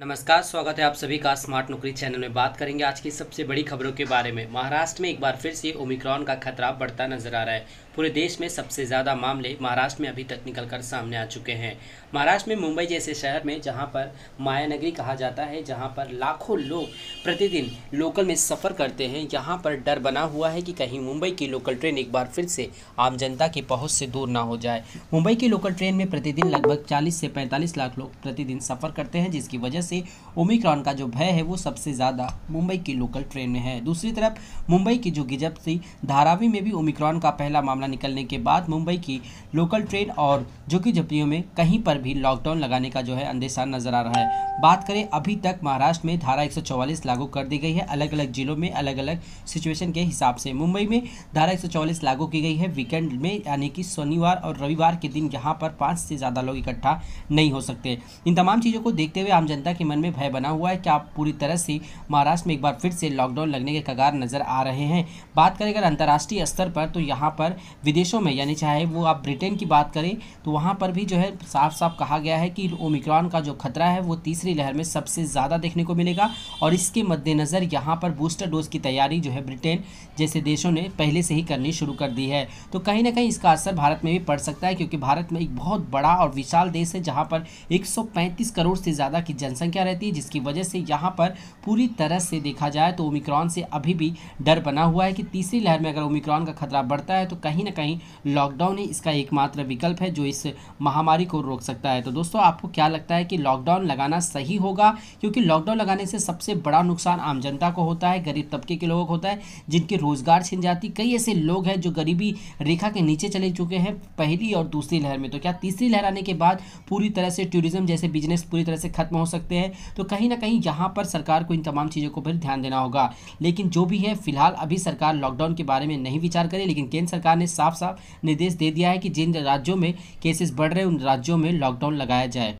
नमस्कार स्वागत है आप सभी का स्मार्ट नौकरी चैनल में बात करेंगे आज की सबसे बड़ी खबरों के बारे में महाराष्ट्र में एक बार फिर से ओमिक्रॉन का खतरा बढ़ता नजर आ रहा है पूरे देश में सबसे ज़्यादा मामले महाराष्ट्र में अभी तक निकलकर सामने आ चुके हैं महाराष्ट्र में मुंबई जैसे शहर में जहां पर माया नगरी कहा जाता है जहां पर लाखों लोग प्रतिदिन लोकल में सफ़र करते हैं यहाँ पर डर बना हुआ है कि कहीं मुंबई की लोकल ट्रेन एक बार फिर से आम जनता की पहुँच से दूर ना हो जाए मुंबई की लोकल ट्रेन में प्रतिदिन लगभग चालीस से पैंतालीस लाख लोग प्रतिदिन सफ़र करते हैं जिसकी वजह से ओमिक्रॉन का जो भय है वो सबसे ज़्यादा मुंबई की लोकल ट्रेन में है दूसरी तरफ मुंबई की जो गिजब थी धारावी में भी ओमिक्रॉन का पहला मामला निकलने के बाद मुंबई की लोकल ट्रेन और जो कि में कहीं पर भी लॉकडाउन लगाने का जो है अंदेशा नज़र आ रहा है बात करें अभी तक महाराष्ट्र में धारा एक लागू कर दी गई है अलग अलग जिलों में अलग अलग सिचुएशन के हिसाब से मुंबई में धारा एक लागू की गई है वीकेंड में यानी कि शनिवार और रविवार के दिन यहाँ पर पाँच से ज़्यादा लोग इकट्ठा नहीं हो सकते इन तमाम चीज़ों को देखते हुए आम जनता जनता के मन में भय बना हुआ है क्या पूरी तरह से महाराष्ट्र में एक बार फिर से लॉकडाउन लगने के कगार नज़र आ रहे हैं बात करें अगर अंतर्राष्ट्रीय स्तर पर तो यहाँ पर विदेशों में यानी चाहे वो आप ब्रिटेन की बात करें तो वहाँ पर भी जो है साफ साफ कहा गया है कि ओमिक्रॉन का जो खतरा है वो तीसरी लहर में सबसे ज़्यादा देखने को मिलेगा और इसके मद्देनज़र यहाँ पर बूस्टर डोज की तैयारी जो है ब्रिटेन जैसे देशों ने पहले से ही करनी शुरू कर दी है तो कहीं ना कहीं इसका असर भारत में भी पड़ सकता है क्योंकि भारत में एक बहुत बड़ा और विशाल देश है जहाँ पर एक करोड़ से ज़्यादा की जनसंख्या संख्या रहती है जिसकी वजह से यहाँ पर पूरी तरह से देखा जाए तो ओमिक्रॉन से अभी भी डर बना हुआ है कि तीसरी लहर में अगर ओमिक्रॉन का खतरा बढ़ता है तो कहीं ना कहीं लॉकडाउन ही इसका एकमात्र विकल्प है जो इस महामारी को रोक सकता है तो दोस्तों आपको क्या लगता है कि लॉकडाउन लगाना सही होगा क्योंकि लॉकडाउन लगाने से सबसे बड़ा नुकसान आम जनता को होता है गरीब तबके के लोगों को होता है जिनके रोजगार छिन जाती कई ऐसे लोग हैं जो गरीबी रेखा के नीचे चले चुके हैं पहली और दूसरी लहर में तो क्या तीसरी लहर आने के बाद पूरी तरह से टूरिज्म जैसे बिजनेस पूरी तरह से खत्म हो सकते सकते हैं तो कहीं ना कहीं यहाँ पर सरकार को इन तमाम चीज़ों को फिर ध्यान देना होगा लेकिन जो भी है फिलहाल अभी सरकार लॉकडाउन के बारे में नहीं विचार करे लेकिन केंद्र सरकार ने साफ साफ निर्देश दे दिया है कि जिन राज्यों में केसेस बढ़ रहे हैं उन राज्यों में लॉकडाउन लगाया जाए